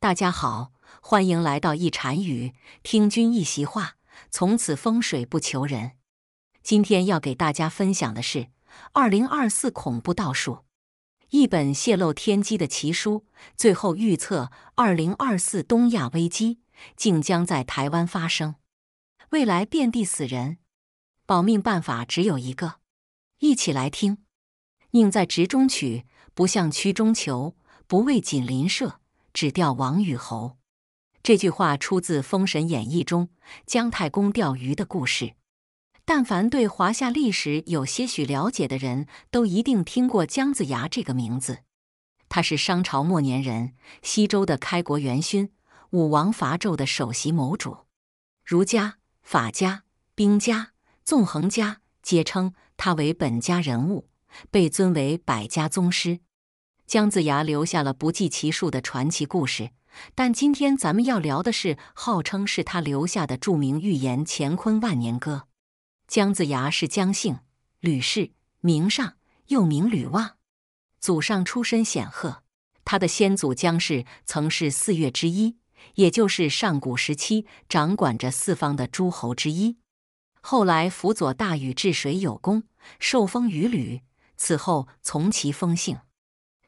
大家好，欢迎来到一禅语，听君一席话，从此风水不求人。今天要给大家分享的是《二零二四恐怖道术》，一本泄露天机的奇书，最后预测二零二四东亚危机竟将在台湾发生，未来遍地死人，保命办法只有一个，一起来听。宁在直中取，不向曲中求，不为锦邻射。“只钓王与侯”这句话出自《封神演义》中姜太公钓鱼的故事。但凡对华夏历史有些许了解的人，都一定听过姜子牙这个名字。他是商朝末年人，西周的开国元勋，武王伐纣的首席谋主。儒家、法家、兵家、纵横家皆称他为本家人物，被尊为百家宗师。姜子牙留下了不计其数的传奇故事，但今天咱们要聊的是号称是他留下的著名预言《乾坤万年歌》。姜子牙是姜姓吕氏，名尚，又名吕望，祖上出身显赫。他的先祖姜氏曾是四岳之一，也就是上古时期掌管着四方的诸侯之一。后来辅佐大禹治水有功，受封于吕，此后从其封姓。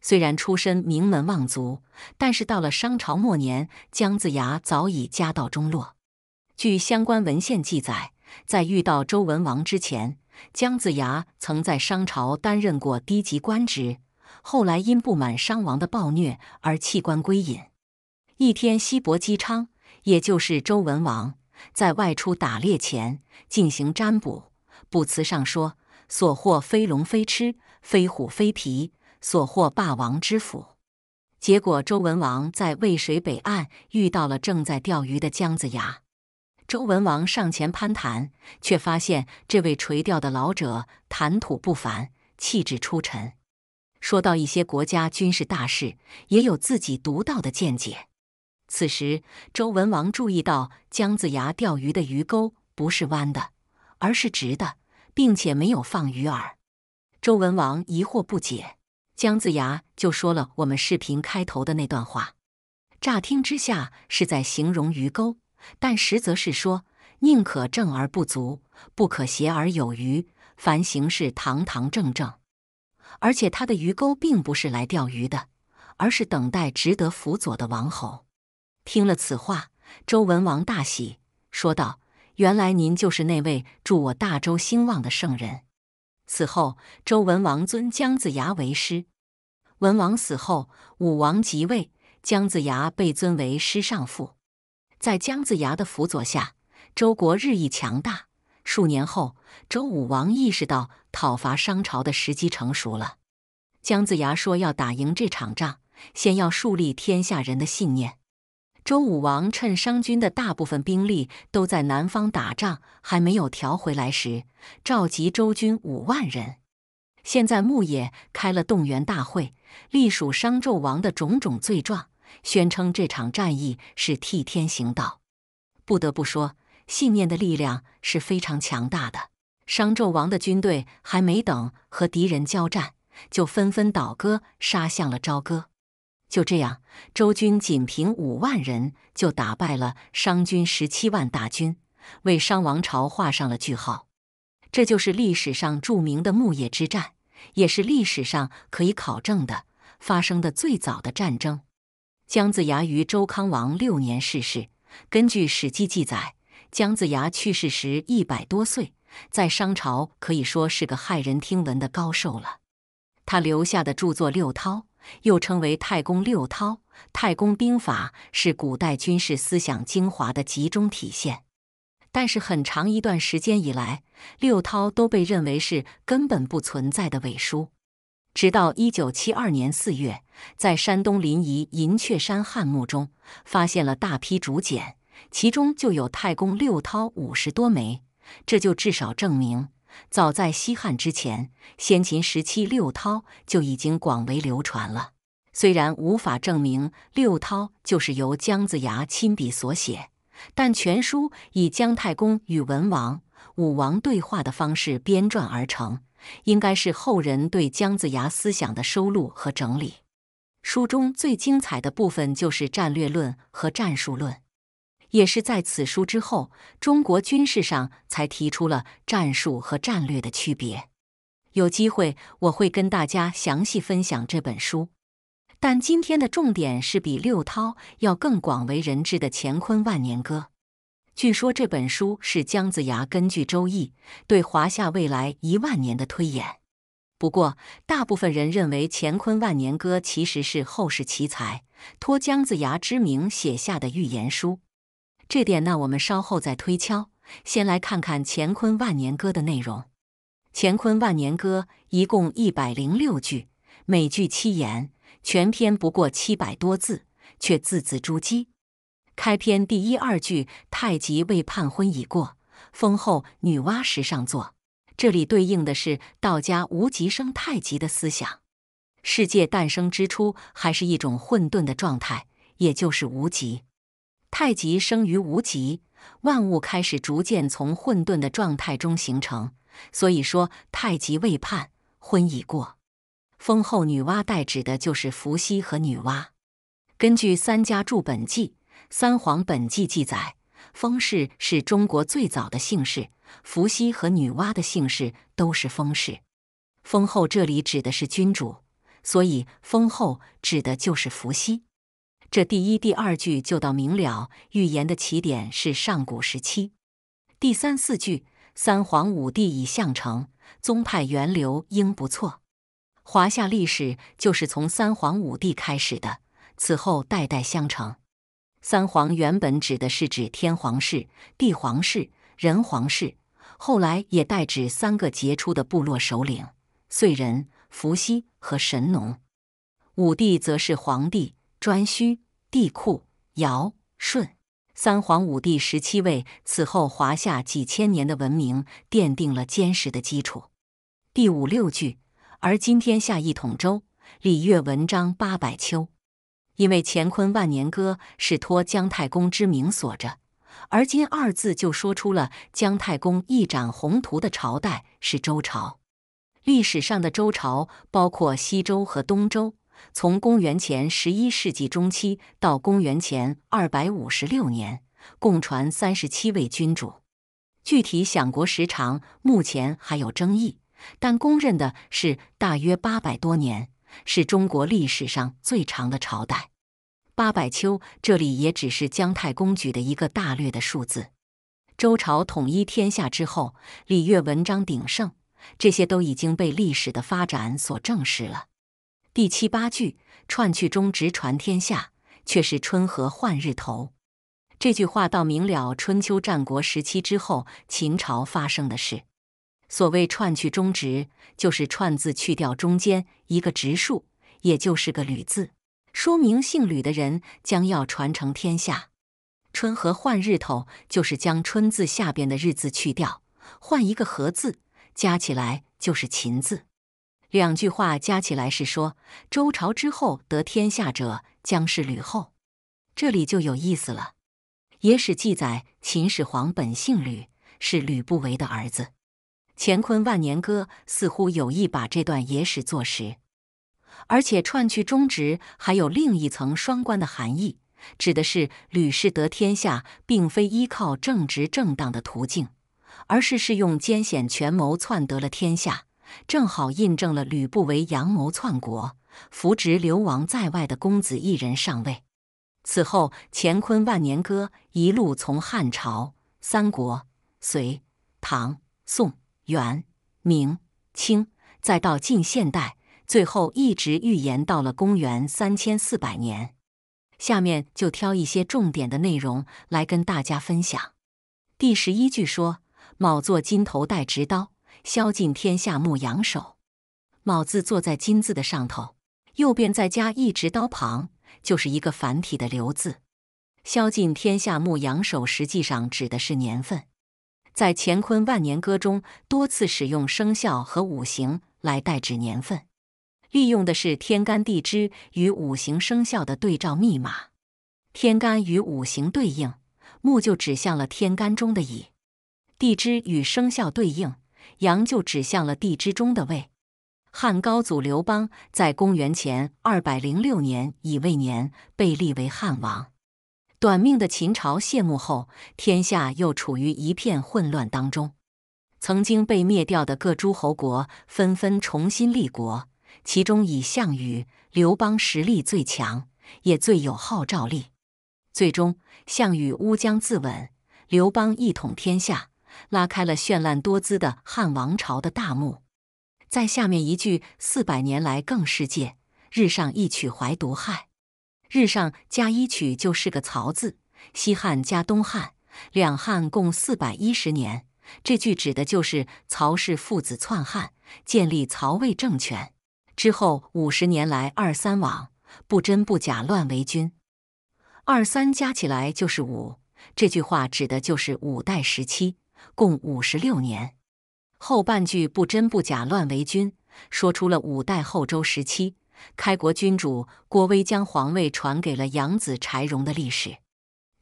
虽然出身名门望族，但是到了商朝末年，姜子牙早已家道中落。据相关文献记载，在遇到周文王之前，姜子牙曾在商朝担任过低级官职，后来因不满商王的暴虐而弃官归隐。一天，西伯姬昌，也就是周文王，在外出打猎前进行占卜，卜辞上说：“所获非龙非螭，非虎非皮。”所获霸王之辅，结果周文王在渭水北岸遇到了正在钓鱼的姜子牙。周文王上前攀谈，却发现这位垂钓的老者谈吐不凡，气质出尘。说到一些国家军事大事，也有自己独到的见解。此时，周文王注意到姜子牙钓鱼的鱼钩不是弯的，而是直的，并且没有放鱼饵。周文王疑惑不解。姜子牙就说了我们视频开头的那段话，乍听之下是在形容鱼钩，但实则是说宁可正而不足，不可邪而有余，凡行事堂堂正正。而且他的鱼钩并不是来钓鱼的，而是等待值得辅佐的王侯。听了此话，周文王大喜，说道：“原来您就是那位助我大周兴旺的圣人。”此后，周文王尊姜子牙为师。文王死后，武王即位，姜子牙被尊为师尚父。在姜子牙的辅佐下，周国日益强大。数年后，周武王意识到讨伐商朝的时机成熟了。姜子牙说：“要打赢这场仗，先要树立天下人的信念。”周武王趁商军的大部分兵力都在南方打仗，还没有调回来时，召集周军五万人。现在牧野开了动员大会，隶属商纣王的种种罪状，宣称这场战役是替天行道。不得不说，信念的力量是非常强大的。商纣王的军队还没等和敌人交战，就纷纷倒戈，杀向了朝歌。就这样，周军仅凭五万人就打败了商军十七万大军，为商王朝画上了句号。这就是历史上著名的牧野之战，也是历史上可以考证的发生的最早的战争。姜子牙于周康王六年逝世。根据《史记》记载，姜子牙去世时一百多岁，在商朝可以说是个骇人听闻的高寿了。他留下的著作《六韬》，又称为《太公六韬》《太公兵法》，是古代军事思想精华的集中体现。但是很长一段时间以来，六韬都被认为是根本不存在的伪书。直到一九七二年四月，在山东临沂银雀山汉墓中发现了大批竹简，其中就有《太公六韬》五十多枚，这就至少证明，早在西汉之前，先秦时期《六韬》就已经广为流传了。虽然无法证明《六韬》就是由姜子牙亲笔所写。但全书以姜太公与文王、武王对话的方式编撰而成，应该是后人对姜子牙思想的收录和整理。书中最精彩的部分就是战略论和战术论，也是在此书之后，中国军事上才提出了战术和战略的区别。有机会我会跟大家详细分享这本书。但今天的重点是比六韬要更广为人知的《乾坤万年歌》。据说这本书是姜子牙根据《周易》对华夏未来一万年的推演。不过，大部分人认为《乾坤万年歌》其实是后世奇才托姜子牙之名写下的预言书。这点，那我们稍后再推敲。先来看看《乾坤万年歌》的内容。《乾坤万年歌》一共一百零六句，每句七言。全篇不过七百多字，却字字珠玑。开篇第一二句：“太极未判，婚已过；封后女娲石上坐。”这里对应的是道家“无极生太极”的思想。世界诞生之初，还是一种混沌的状态，也就是无极。太极生于无极，万物开始逐渐从混沌的状态中形成。所以说，“太极未判，婚已过。”封后女娲代指的就是伏羲和女娲。根据三家注本纪、三皇本纪记载，封氏是中国最早的姓氏，伏羲和女娲的姓氏都是封氏。封后这里指的是君主，所以封后指的就是伏羲。这第一、第二句就到明了，预言的起点是上古时期。第三、四句，三皇五帝已相成，宗派源流应不错。华夏历史就是从三皇五帝开始的，此后代代相承。三皇原本指的是指天皇氏、地皇氏、人皇氏，后来也代指三个杰出的部落首领燧人、伏羲和神农。五帝则是皇帝颛顼、帝喾、尧、舜。三皇五帝十七位，此后华夏几千年的文明奠定了坚实的基础。第五六句。而今天下一统周，礼乐文章八百秋，因为《乾坤万年歌》是托姜太公之名所着，而“今”二字就说出了姜太公一展宏图的朝代是周朝。历史上的周朝包括西周和东周，从公元前十一世纪中期到公元前二百五十六年，共传三十七位君主，具体享国时长目前还有争议。但公认的是，大约八百多年，是中国历史上最长的朝代。八百秋，这里也只是姜太公举的一个大略的数字。周朝统一天下之后，礼乐文章鼎盛，这些都已经被历史的发展所证实了。第七八句“串去中直传天下，却是春和换日头”这句话，道明了春秋战国时期之后，秦朝发生的事。所谓“串去中直”，就是“串”字去掉中间一个“直”竖，也就是个“吕”字，说明姓吕的人将要传承天下。春和换日头，就是将“春”字下边的日字去掉，换一个“和”字，加起来就是“秦”字。两句话加起来是说，周朝之后得天下者将是吕后。这里就有意思了。《野史》记载，秦始皇本姓吕，是吕不韦的儿子。《乾坤万年歌》似乎有意把这段野史坐实，而且串去中直还有另一层双关的含义，指的是吕氏得天下并非依靠正直正当的途径，而是是用艰险权谋篡得了天下，正好印证了吕不韦阳谋篡国，扶植流亡在外的公子一人上位。此后，《乾坤万年歌》一路从汉朝、三国、隋、唐、宋。元、明、清，再到近现代，最后一直预言到了公元三千四百年。下面就挑一些重点的内容来跟大家分享。第十一句说：“卯坐金头带直刀，宵禁天下牧羊手。”卯字坐在金字的上头，右边再加一直刀旁，就是一个繁体的“留”字。宵禁天下牧羊手，实际上指的是年份。在《乾坤万年歌》中，多次使用生肖和五行来代指年份，利用的是天干地支与五行生肖的对照密码。天干与五行对应，木就指向了天干中的乙；地支与生肖对应，阳就指向了地支中的未。汉高祖刘邦在公元前二百零六年乙未年被立为汉王。短命的秦朝谢幕后，天下又处于一片混乱当中。曾经被灭掉的各诸侯国纷纷重新立国，其中以项羽、刘邦实力最强，也最有号召力。最终，项羽乌江自刎，刘邦一统天下，拉开了绚烂多姿的汉王朝的大幕。在下面一句“四百年来更世界，日上一曲怀独害”。日上加一曲就是个曹字，西汉加东汉两汉共四百一十年。这句指的就是曹氏父子篡汉，建立曹魏政权之后五十年来二三王不真不假乱为君，二三加起来就是五。这句话指的就是五代时期共五十六年。后半句不真不假乱为君，说出了五代后周时期。开国君主郭威将皇位传给了养子柴荣的历史，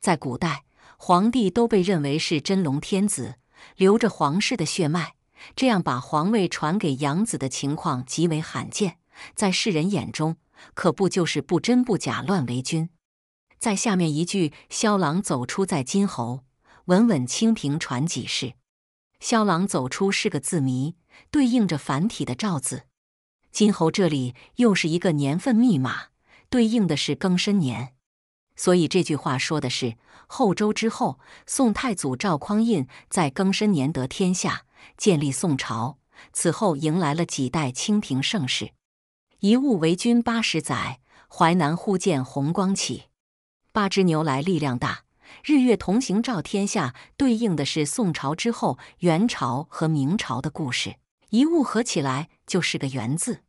在古代，皇帝都被认为是真龙天子，流着皇室的血脉。这样把皇位传给养子的情况极为罕见，在世人眼中，可不就是不真不假乱为君？在下面一句“萧郎走出在金侯，稳稳清平传几世”，萧郎走出是个字谜，对应着繁体的“赵”字。金后这里又是一个年份密码，对应的是庚申年，所以这句话说的是后周之后，宋太祖赵匡胤在庚申年得天下，建立宋朝，此后迎来了几代清平盛世。一物为君八十载，淮南忽见红光起。八只牛来力量大，日月同行照天下。对应的是宋朝之后元朝和明朝的故事。一物合起来就是个“元”字，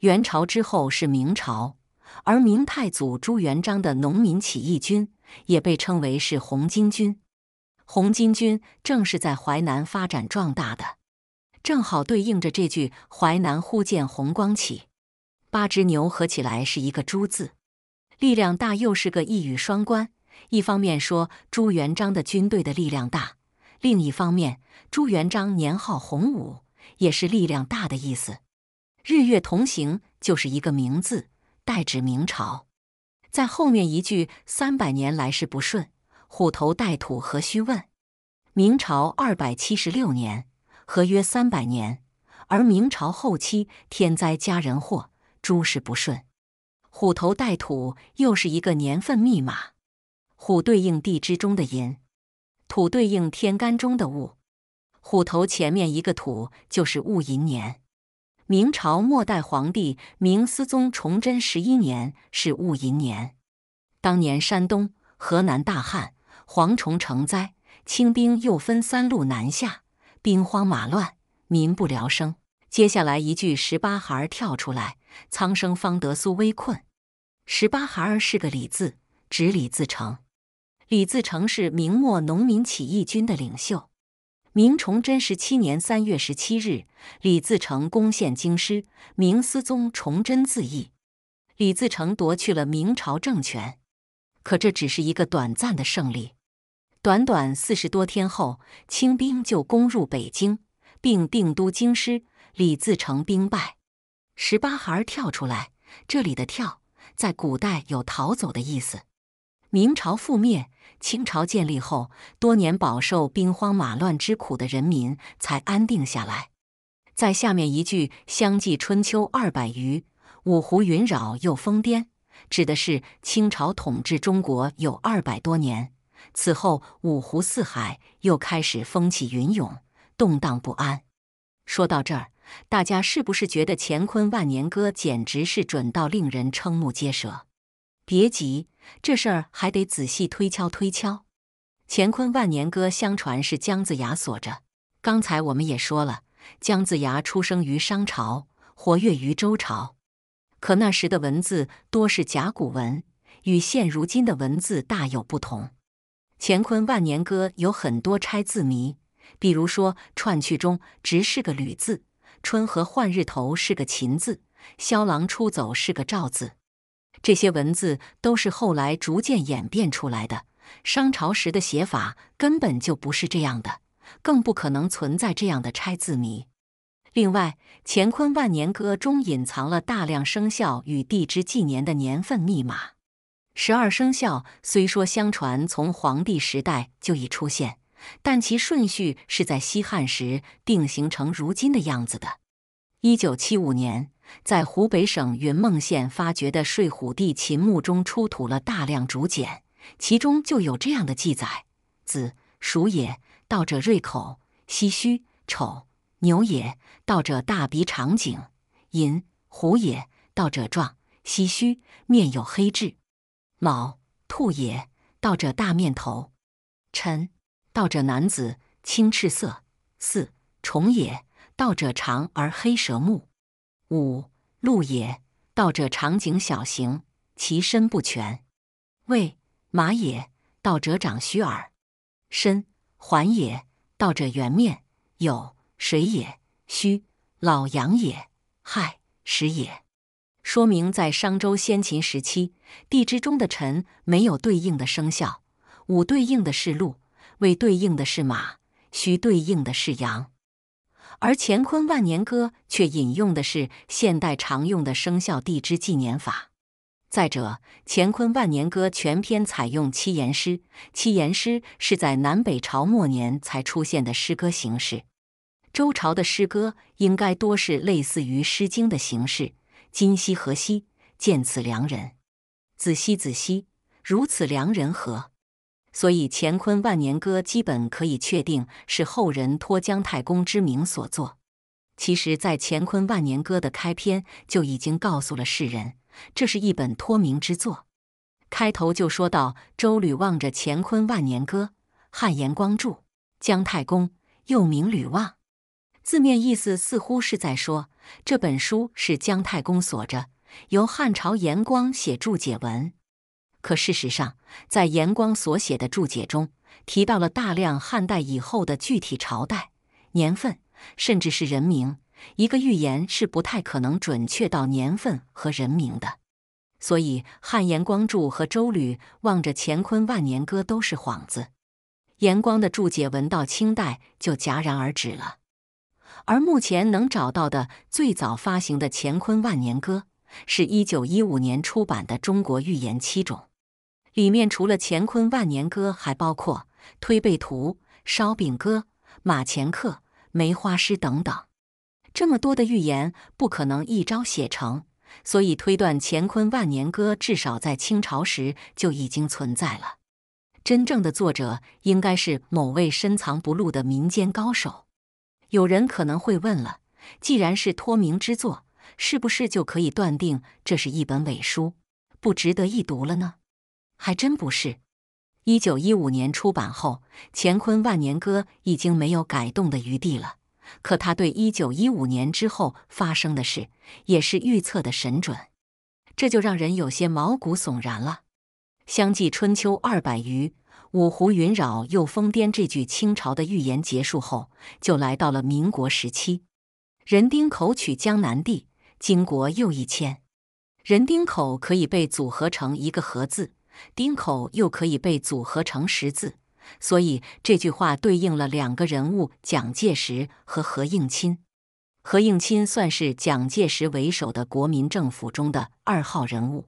元朝之后是明朝，而明太祖朱元璋的农民起义军也被称为是“红巾军”，红巾军正是在淮南发展壮大的，正好对应着这句“淮南忽见红光起”。八只牛合起来是一个“朱”字，力量大又是个一语双关，一方面说朱元璋的军队的力量大，另一方面朱元璋年号洪武。也是力量大的意思，日月同行就是一个名字，代指明朝。在后面一句“三百年来世不顺，虎头带土何须问”，明朝二百七十六年，合约三百年，而明朝后期天灾加人祸，诸事不顺。虎头带土又是一个年份密码，虎对应地支中的寅，土对应天干中的戊。虎头前面一个土，就是戊寅年。明朝末代皇帝明思宗崇祯十一年是戊寅年。当年山东、河南大旱，蝗虫成灾，清兵又分三路南下，兵荒马乱，民不聊生。接下来一句“十八孩儿跳出来，苍生方得苏危困”。十八孩儿是个李字，指李自成。李自成是明末农民起义军的领袖。明崇祯十七年三月十七日，李自成攻陷京师，明思宗崇祯自缢，李自成夺去了明朝政权。可这只是一个短暂的胜利，短短四十多天后，清兵就攻入北京，并定都京师。李自成兵败，十八孩儿跳出来，这里的“跳”在古代有逃走的意思。明朝覆灭，清朝建立后，多年饱受兵荒马乱之苦的人民才安定下来。在下面一句“相继春秋二百余，五湖云扰又风颠”，指的是清朝统治中国有二百多年，此后五湖四海又开始风起云涌、动荡不安。说到这儿，大家是不是觉得《乾坤万年歌》简直是准到令人瞠目结舌？别急，这事儿还得仔细推敲推敲。《乾坤万年歌》相传是姜子牙锁着。刚才我们也说了，姜子牙出生于商朝，活跃于周朝。可那时的文字多是甲骨文，与现如今的文字大有不同。《乾坤万年歌》有很多拆字谜，比如说“串去中”直是个“吕”字，“春和换日头”是个“秦”字，“萧郎出走”是个“赵”字。这些文字都是后来逐渐演变出来的，商朝时的写法根本就不是这样的，更不可能存在这样的拆字谜。另外，《乾坤万年歌》中隐藏了大量生肖与地支纪年的年份密码。十二生肖虽说相传从黄帝时代就已出现，但其顺序是在西汉时定型成如今的样子的。一九七五年。在湖北省云梦县发掘的睡虎地秦墓中，出土了大量竹简，其中就有这样的记载：子鼠也，道者瑞口，唏嘘丑牛也，道者大鼻长颈；寅虎也，道者壮，唏嘘面有黑痣；卯兔也，道者大面头；辰道者男子，青赤色；巳虫也，道者长而黑蛇目。五鹿也，道者长颈小形，其身不全；未马也，道者长须耳，身环也，道者圆面；酉水也，虚老羊也，亥时也。说明在商周先秦时期，地之中的辰没有对应的生肖，午对应的是鹿，未对应的是马，戌对应的是羊。而《乾坤万年歌》却引用的是现代常用的生肖地支纪年法。再者，《乾坤万年歌》全篇采用七言诗，七言诗是在南北朝末年才出现的诗歌形式。周朝的诗歌应该多是类似于《诗经》的形式。今夕何夕，见此良人。子兮子兮，如此良人何？所以，《乾坤万年歌》基本可以确定是后人托姜太公之名所作。其实，在《乾坤万年歌》的开篇就已经告诉了世人，这是一本托名之作。开头就说到：“周吕望着《乾坤万年歌》，汉颜光柱。”姜太公，又名吕望。”字面意思似乎是在说这本书是姜太公所着，由汉朝颜光写注解文。可事实上，在严光所写的注解中，提到了大量汉代以后的具体朝代、年份，甚至是人名。一个预言是不太可能准确到年份和人名的。所以，汉严光注和周吕望着《乾坤万年歌》都是幌子。严光的注解文到清代就戛然而止了。而目前能找到的最早发行的《乾坤万年歌》，是一九一五年出版的《中国预言七种》。里面除了《乾坤万年歌》，还包括《推背图》《烧饼歌》《马前客》《梅花诗》等等，这么多的预言不可能一朝写成，所以推断《乾坤万年歌》至少在清朝时就已经存在了。真正的作者应该是某位深藏不露的民间高手。有人可能会问了：既然是托名之作，是不是就可以断定这是一本伪书，不值得一读了呢？还真不是。一九一五年出版后，《乾坤万年歌》已经没有改动的余地了。可他对一九一五年之后发生的事也是预测的神准，这就让人有些毛骨悚然了。相继春秋二百余，五湖云扰又风颠。这句清朝的预言结束后，就来到了民国时期。人丁口取江南地，金国又一千。人丁口可以被组合成一个“合”字。丁口又可以被组合成十字，所以这句话对应了两个人物：蒋介石和何应钦。何应钦算是蒋介石为首的国民政府中的二号人物，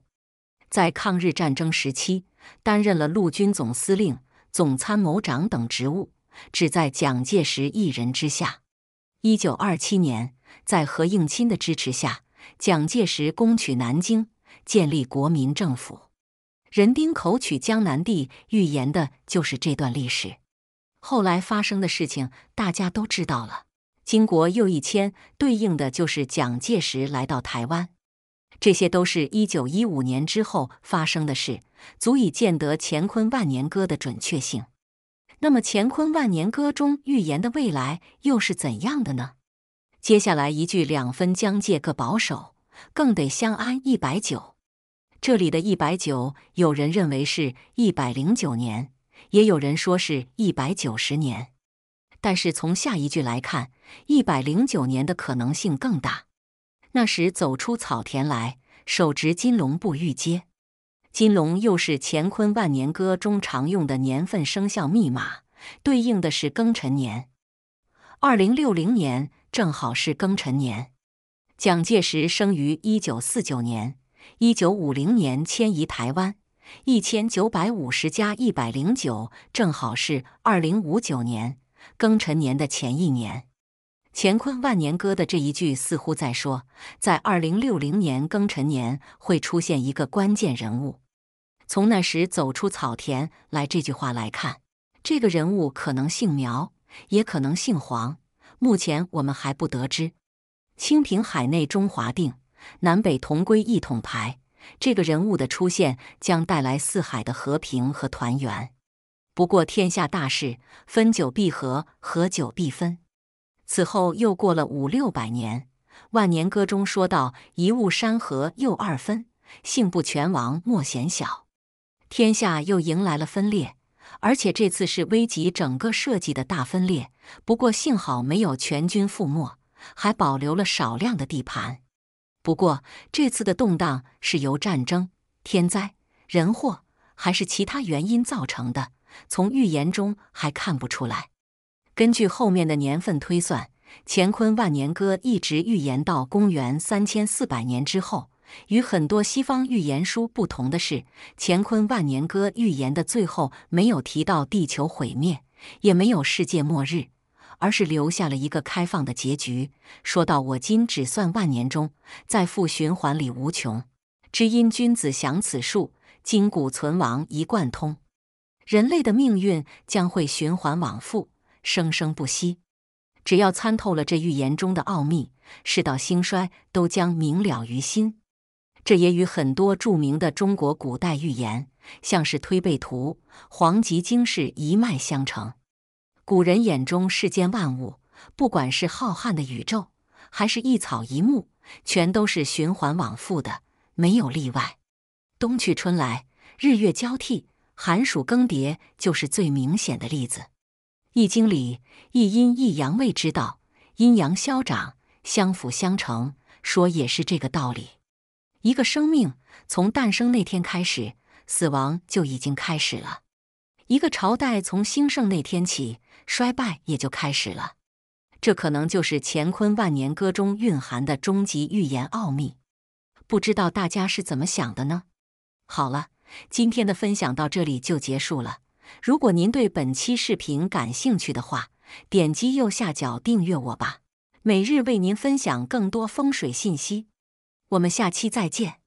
在抗日战争时期担任了陆军总司令、总参谋长等职务，只在蒋介石一人之下。一九二七年，在何应钦的支持下，蒋介石攻取南京，建立国民政府。人丁口取江南地，预言的就是这段历史。后来发生的事情，大家都知道了。金国又一迁，对应的就是蒋介石来到台湾。这些都是一九一五年之后发生的事，足以见得《乾坤万年歌》的准确性。那么，《乾坤万年歌》中预言的未来又是怎样的呢？接下来一句“两分疆界各保守，更得相安一百九”。这里的一百九，有人认为是一百零九年，也有人说是一百九十年。但是从下一句来看，一百零九年的可能性更大。那时走出草田来，手执金龙布欲接。金龙又是《乾坤万年歌》中常用的年份生肖密码，对应的是庚辰年。二零六零年正好是庚辰年。蒋介石生于一九四九年。一九五零年迁移台湾，一千九百五十加一百零九正好是二零五九年庚辰年的前一年，《乾坤万年歌》的这一句似乎在说，在二零六零年庚辰年会出现一个关键人物。从那时走出草田来这句话来看，这个人物可能姓苗，也可能姓黄，目前我们还不得知。清平海内中华定。南北同归一统牌，这个人物的出现将带来四海的和平和团圆。不过，天下大事，分久必合，合久必分。此后又过了五六百年，《万年歌》中说到：“一物山河又二分，幸不全亡莫嫌小。”天下又迎来了分裂，而且这次是危及整个社稷的大分裂。不过，幸好没有全军覆没，还保留了少量的地盘。不过，这次的动荡是由战争、天灾、人祸，还是其他原因造成的，从预言中还看不出来。根据后面的年份推算，《乾坤万年歌》一直预言到公元三千四百年之后。与很多西方预言书不同的是，《乾坤万年歌》预言的最后没有提到地球毁灭，也没有世界末日。而是留下了一个开放的结局。说到我今只算万年中，在复循环里无穷。知因君子享此数，今古存亡一贯通。人类的命运将会循环往复，生生不息。只要参透了这预言中的奥秘，世道兴衰都将明了于心。这也与很多著名的中国古代预言，像是《推背图》《黄极经世》一脉相承。古人眼中，世间万物，不管是浩瀚的宇宙，还是一草一木，全都是循环往复的，没有例外。冬去春来，日月交替，寒暑更迭，就是最明显的例子。《易经》里“一阴一阳谓之道”，阴阳消长，相辅相成，说也是这个道理。一个生命从诞生那天开始，死亡就已经开始了；一个朝代从兴盛那天起，衰败也就开始了，这可能就是《乾坤万年歌》中蕴含的终极预言奥秘。不知道大家是怎么想的呢？好了，今天的分享到这里就结束了。如果您对本期视频感兴趣的话，点击右下角订阅我吧，每日为您分享更多风水信息。我们下期再见。